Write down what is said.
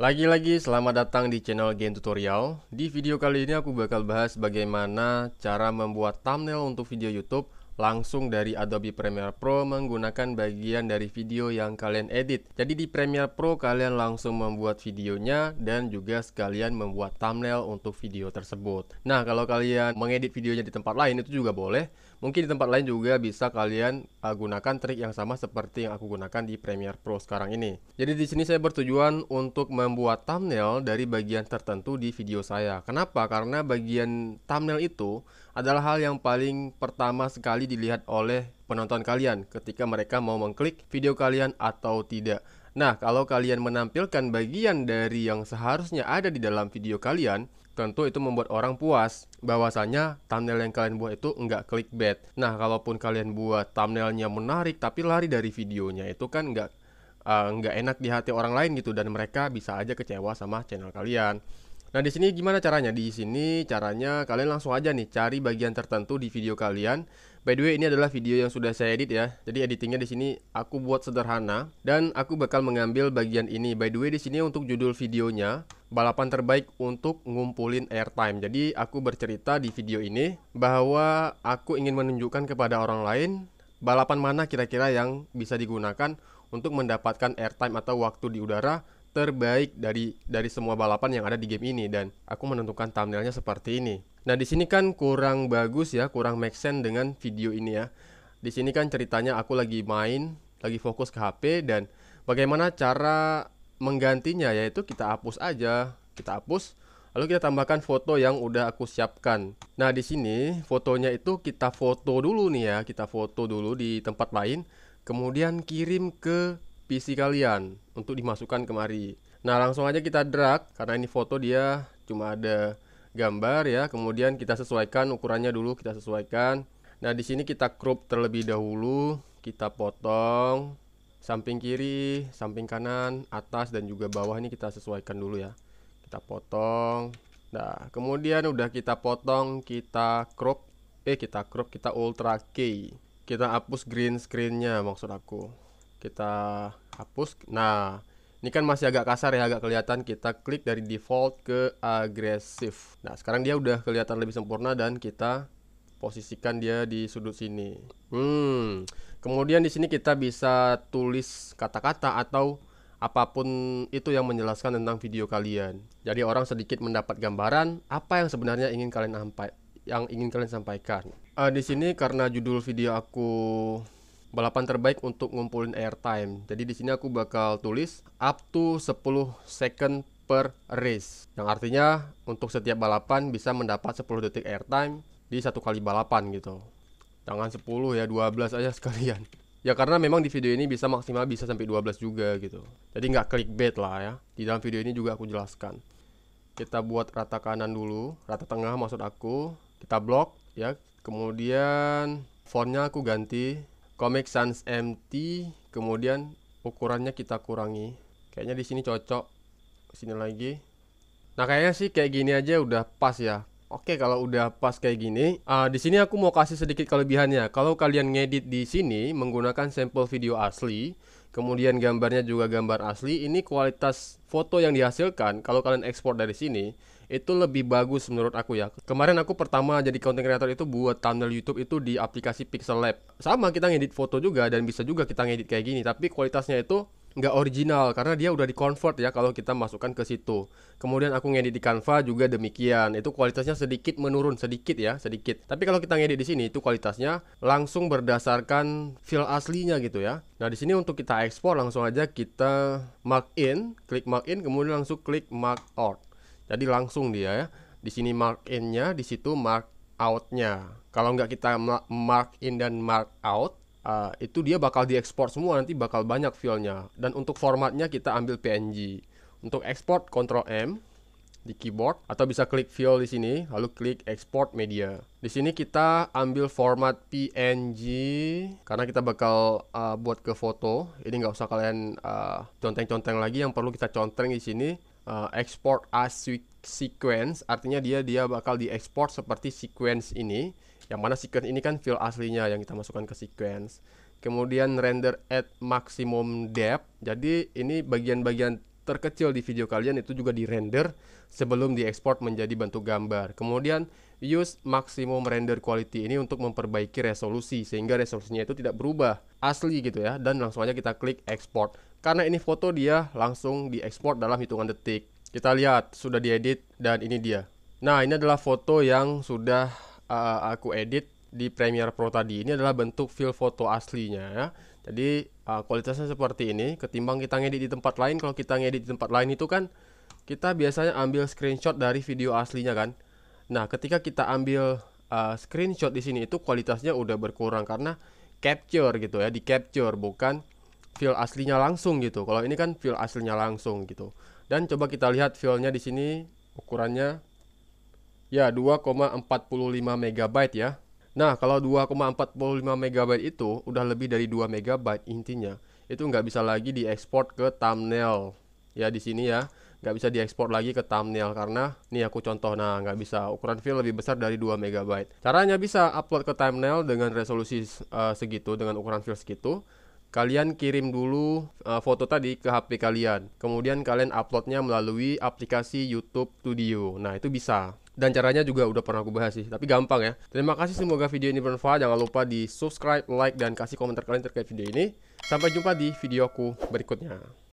Lagi-lagi selamat datang di channel Game Tutorial. Di video kali ini aku bakal bahas bagaimana cara membuat thumbnail untuk video YouTube langsung dari Adobe Premiere Pro menggunakan bagian dari video yang kalian edit. Jadi di Premiere Pro kalian langsung membuat videonya dan juga sekalian membuat thumbnail untuk video tersebut. Nah, kalau kalian mengedit videonya di tempat lain itu juga boleh Mungkin di tempat lain juga bisa kalian uh, gunakan trik yang sama seperti yang aku gunakan di Premiere Pro sekarang ini. Jadi di sini saya bertujuan untuk membuat thumbnail dari bagian tertentu di video saya. Kenapa? Karena bagian thumbnail itu adalah hal yang paling pertama sekali dilihat oleh penonton kalian ketika mereka mau mengklik video kalian atau tidak. Nah, kalau kalian menampilkan bagian dari yang seharusnya ada di dalam video kalian, tentu itu membuat orang puas bahwasanya thumbnail yang kalian buat itu nggak clickbait. Nah, kalaupun kalian buat thumbnailnya menarik tapi lari dari videonya itu kan nggak eh, nggak enak di hati orang lain gitu dan mereka bisa aja kecewa sama channel kalian. Nah, di sini gimana caranya? Di sini caranya kalian langsung aja nih cari bagian tertentu di video kalian. By the way, ini adalah video yang sudah saya edit ya. Jadi editingnya di sini aku buat sederhana dan aku bakal mengambil bagian ini. By the way, di sini untuk judul videonya balapan terbaik untuk ngumpulin airtime. Jadi aku bercerita di video ini bahwa aku ingin menunjukkan kepada orang lain balapan mana kira-kira yang bisa digunakan untuk mendapatkan airtime atau waktu di udara terbaik dari dari semua balapan yang ada di game ini dan aku menentukan thumbnailnya seperti ini. Nah di sini kan kurang bagus ya, kurang make sense dengan video ini ya. Di sini kan ceritanya aku lagi main, lagi fokus ke HP dan bagaimana cara menggantinya yaitu kita hapus aja kita hapus lalu kita tambahkan foto yang udah aku siapkan nah di sini fotonya itu kita foto dulu nih ya kita foto dulu di tempat lain kemudian kirim ke PC kalian untuk dimasukkan kemari nah langsung aja kita drag karena ini foto dia cuma ada gambar ya kemudian kita sesuaikan ukurannya dulu kita sesuaikan nah di sini kita crop terlebih dahulu kita potong samping kiri, samping kanan, atas dan juga bawah ini kita sesuaikan dulu ya. Kita potong. Nah, kemudian udah kita potong, kita crop, eh kita crop, kita ultra key. Kita hapus green screen-nya maksud aku. Kita hapus. Nah, ini kan masih agak kasar ya, agak kelihatan. Kita klik dari default ke agresif. Nah, sekarang dia udah kelihatan lebih sempurna dan kita posisikan dia di sudut sini. Hmm. Kemudian di sini kita bisa tulis kata-kata atau apapun itu yang menjelaskan tentang video kalian. Jadi orang sedikit mendapat gambaran apa yang sebenarnya ingin kalian sampai yang ingin kalian sampaikan. Uh, di sini karena judul video aku balapan terbaik untuk ngumpulin airtime. Jadi di sini aku bakal tulis up to 10 second per race. Yang artinya untuk setiap balapan bisa mendapat 10 detik airtime di satu kali balapan gitu. Tangan 10 ya 12 aja sekalian ya karena memang di video ini bisa maksimal bisa sampai 12 juga gitu jadi nggak clickbait lah ya di dalam video ini juga aku jelaskan kita buat rata kanan dulu rata tengah maksud aku kita blok ya kemudian fontnya aku ganti Comic Sans MT kemudian ukurannya kita kurangi kayaknya di sini cocok sini lagi nah kayaknya sih kayak gini aja udah pas ya Oke, kalau udah pas kayak gini, uh, di sini aku mau kasih sedikit kelebihannya. Kalau kalian ngedit di sini menggunakan sampel video asli, kemudian gambarnya juga gambar asli, ini kualitas foto yang dihasilkan kalau kalian ekspor dari sini itu lebih bagus menurut aku ya. Kemarin aku pertama jadi content creator itu buat thumbnail YouTube itu di aplikasi Pixel Lab. Sama kita ngedit foto juga dan bisa juga kita ngedit kayak gini, tapi kualitasnya itu nggak original karena dia udah di convert ya kalau kita masukkan ke situ. Kemudian aku ngedit di Canva juga demikian. Itu kualitasnya sedikit menurun sedikit ya, sedikit. Tapi kalau kita ngedit di sini itu kualitasnya langsung berdasarkan file aslinya gitu ya. Nah, di sini untuk kita ekspor langsung aja kita mark in, klik mark in kemudian langsung klik mark out. Jadi langsung dia ya. Di sini mark innya di situ mark outnya Kalau nggak kita mark in dan mark out, uh, itu dia bakal diekspor semua nanti bakal banyak filenya dan untuk formatnya kita ambil PNG untuk export Ctrl M di keyboard atau bisa klik file di sini lalu klik export media. Di sini kita ambil format PNG karena kita bakal uh, buat ke foto. Ini nggak usah kalian conteng ah, conteng-conteng lagi yang perlu kita conteng di sini uh, export as sequence artinya dia dia bakal diekspor seperti sequence ini yang mana sequence ini kan fill aslinya yang kita masukkan ke sequence kemudian render at maximum depth jadi ini bagian-bagian terkecil di video kalian itu juga di render sebelum diekspor menjadi bentuk gambar kemudian use maximum render quality ini untuk memperbaiki resolusi sehingga resolusinya itu tidak berubah asli gitu ya dan langsung aja kita klik export karena ini foto dia langsung diekspor dalam hitungan detik kita lihat sudah diedit dan ini dia nah ini adalah foto yang sudah uh, aku edit di Premiere Pro tadi ini adalah bentuk file foto aslinya ya. Jadi uh, kualitasnya seperti ini ketimbang kita ngedit di tempat lain kalau kita ngedit di tempat lain itu kan kita biasanya ambil screenshot dari video aslinya kan. Nah, ketika kita ambil uh, screenshot di sini itu kualitasnya udah berkurang karena capture gitu ya, di capture bukan file aslinya langsung gitu. Kalau ini kan file aslinya langsung gitu. Dan coba kita lihat filenya di sini ukurannya Ya, 2,45 MB ya. Nah, kalau 2,45 MB itu udah lebih dari 2 MB intinya. Itu nggak bisa lagi diekspor ke thumbnail. Ya, di sini ya. Nggak bisa diekspor lagi ke thumbnail karena ini aku contoh. Nah, nggak bisa. Ukuran file lebih besar dari 2 MB. Caranya bisa upload ke thumbnail dengan resolusi uh, segitu, dengan ukuran file segitu. Kalian kirim dulu uh, foto tadi ke HP kalian. Kemudian kalian uploadnya melalui aplikasi YouTube Studio. Nah, itu bisa dan caranya juga udah pernah aku bahas sih, tapi gampang ya. Terima kasih semoga video ini bermanfaat. Jangan lupa di subscribe, like, dan kasih komentar kalian terkait video ini. Sampai jumpa di videoku berikutnya.